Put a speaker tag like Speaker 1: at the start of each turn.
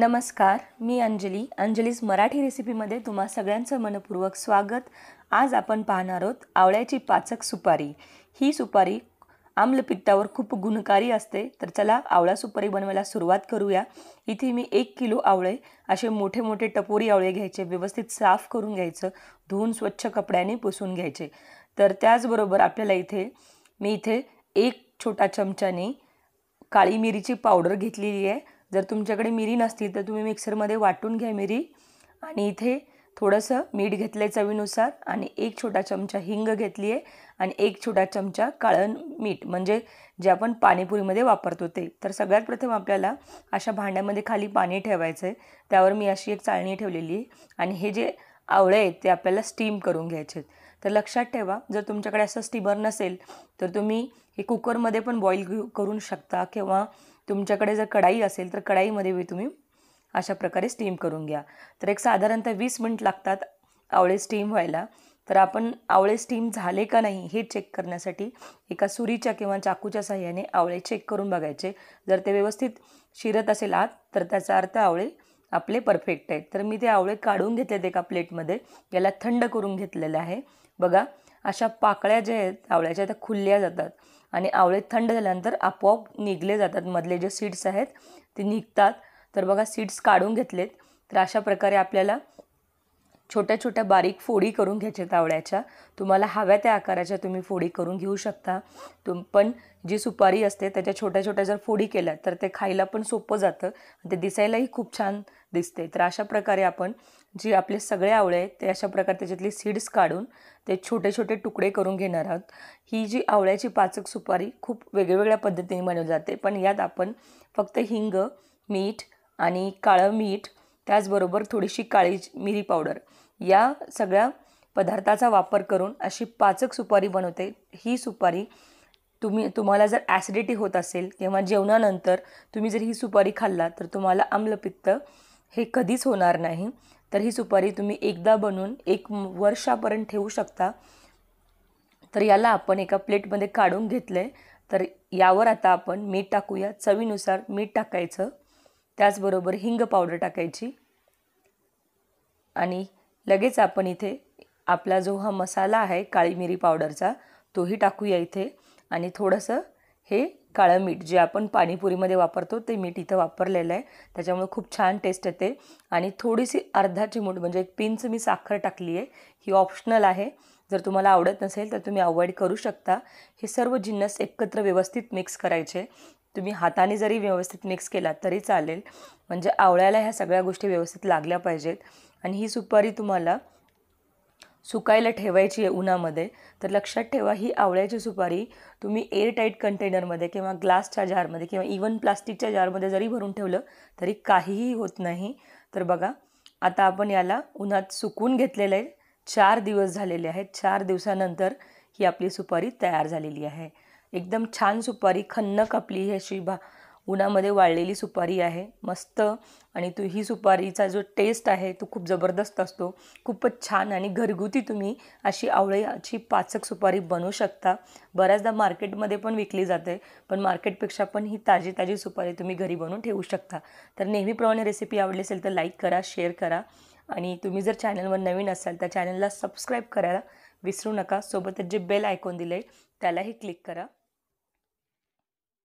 Speaker 1: नमस्कार मी अंजली अंजलीज मराठी रेसिपीमध्ये तुम्हा सगळ्यांचं मनपूर्वक स्वागत आज आपण पाहणार आहोत आवळ्याची पाचक सुपारी ही सुपारी आम्लपित्तावर खूप गुणकारी असते तर चला आवळा सुपारी बनवायला सुरुवात करूया इथे मी एक किलो आवळे असे मोठे मोठे टपोरी आवळे घ्यायचे व्यवस्थित साफ करून घ्यायचं धुवून स्वच्छ कपड्याने पुसून घ्यायचे तर त्याचबरोबर आपल्याला इथे मी इथे एक छोटा चमचाने काळी मिरीची पावडर घेतलेली आहे जर तुमच्याकडे मिरी नसतील तर तुम्ही मिक्सरमध्ये वाटून घ्या मिरी आणि इथे थोडंसं मीठ घेतलं आहे चवीनुसार आणि एक छोटा चमचा हिंग घेतली आहे आणि एक छोटा चमचा काळण मीठ म्हणजे जे आपण पाणीपुरीमध्ये वापरतो ते तर सगळ्यात प्रथम आपल्याला अशा भांड्यामध्ये खाली पाणी ठेवायचं आहे त्यावर मी अशी एक चाळणी ठेवलेली आहे आणि हे जे आवळे आहेत ते आपल्याला स्टीम करून घ्यायचे आहेत तर लक्षात ठेवा जर तुमच्याकडे असं स्टीमर नसेल तर तुम्ही हे कुकरमध्ये पण बॉईल करून शकता किंवा तुमच्याकडे जर कढाई असेल तर कढाईमध्ये बी तुम्ही अशा प्रकारे स्टीम करून घ्या तर एक साधारणतः वीस मिनिट लागतात आवळे स्टीम व्हायला तर आपण आवळे स्टीम झाले का नाही हे चेक करण्यासाठी एका सुरीच्या किंवा चाकूच्या सहाय्याने आवळे चेक करून बघायचे जर ते व्यवस्थित शिरत असेल आत तर त्याचा अर्थ आवळे आपले परफेक्ट आहेत तर मी ते आवळे काढून घेतलेत एका प्लेटमध्ये याला थंड करून घेतलेलं आहे बघा अशा पाकळ्या ज्या आहेत आवळ्याच्या त्या खुलल्या जातात आणि आवळे थंड झाल्यानंतर आपोआप निघले जातात मधले जे सीड्स आहेत ते निघतात तर बघा सीड्स काढून घेतलेत तर अशा प्रकारे आपल्याला छोट्या छोट्या बारीक फोडी करून घ्यायच्या तावळ्याच्या तुम्हाला हव्या त्या आकाराच्या तुम्ही फोडी करून घेऊ शकता तुम पण जी सुपारी असते त्याच्या छोट्या छोट्या जर फोडी केल्या तर ते खायला पण सोपं जातं ते दिसायलाही खूप छान दिसते तर अशा प्रकारे आपण जी आपले सगळे आवळे आहेत ते अशा प्रकारे त्याच्यातली सीड्स काढून ते छोटे छोटे तुकडे करून घेणार आहोत ही जी आवळ्याची पाचक सुपारी खूप वेगवेगळ्या पद्धतीने बनवली जाते पण यात आपण फक्त हिंग मीठ आणि काळं मीठ त्याचबरोबर थोडीशी काळी मिरी पावडर या सगळ्या पदार्थाचा वापर करून अशी पाचक सुपारी बनवते ही सुपारी तुम्ही तुम्हाला जर ॲसिडिटी होत असेल किंवा जेवणानंतर तुम्ही जर ही सुपारी खाल्ला तर तुम्हाला आम्लपित्त हे कधीच होणार नाही तर ही सुपारी तुम्ही एकदा बनवून एक वर्षापर्यंत ठेवू शकता तर याला आपण एका प्लेटमध्ये काढून घेतलं आहे तर यावर आता आपण मीठ टाकूया चवीनुसार मीठ टाकायचं त्याचबरोबर हिंग पावडर टाकायची आणि लगेच आपण इथे आपला जो हा मसाला आहे काळी मिरी पावडरचा तोही टाकूया इथे आणि थोडंसं हे काळं मीठ जे आपण पाणीपुरीमध्ये वापरतो ते मीठ इथं वापरलेलं आहे त्याच्यामुळे खूप छान टेस्ट येते आणि थोडीशी अर्धा चिमूट म्हणजे एक पिंच मी साखर टाकली आहे ही ऑप्शनल आहे जर तुम्हाला आवडत नसेल तर तुम्ही अवॉइड करू शकता हे सर्व जिन्नस एकत्र व्यवस्थित मिक्स करायचे तुम्ही हाताने जरी व्यवस्थित मिक्स केला तरी चालेल म्हणजे आवळ्याला ह्या सगळ्या गोष्टी व्यवस्थित लागल्या पाहिजेत आणि ही सुपारी तुम्हाला सुकायला ठेवायची आहे उन्हामध्ये तर लक्षात ठेवा ही आवळ्याची सुपारी तुम्ही एअरटाईट कंटेनरमध्ये किंवा ग्लासच्या जारमध्ये किंवा इवन प्लास्टिकच्या जारमध्ये जरी भरून ठेवलं तरी काहीही होत नाही तर बघा आता आपण याला उन्हात सुकून घेतलेलं आहे चार दिवस झालेले आहेत चार दिवसानंतर ही आपली सुपारी तयार झालेली आहे एकदम छान सुपारी खन्न कपली ही अशी भा उन्हामध्ये वाळलेली सुपारी आहे मस्त आणि तू ही सुपारीचा जो टेस्ट आहे तो खूप जबरदस्त असतो खूपच छान आणि घरगुती तुम्ही अशी आवळ्याची पाचक सुपारी बनवू शकता बऱ्याचदा मार्केटमध्ये पण विकली जाते पण मार्केटपेक्षा पण ही ताजी ताजी सुपारी तुम्ही घरी बनवून ठेवू शकता तर नेहमीप्रमाणे रेसिपी आवडली असेल तर लाईक करा शेअर करा आणि तुम्ही जर चॅनलवर नवीन असाल तर चॅनलला सबस्क्राईब करायला विसरू नका सोबतच जे बेल आयकॉन दिलं आहे त्यालाही क्लिक करा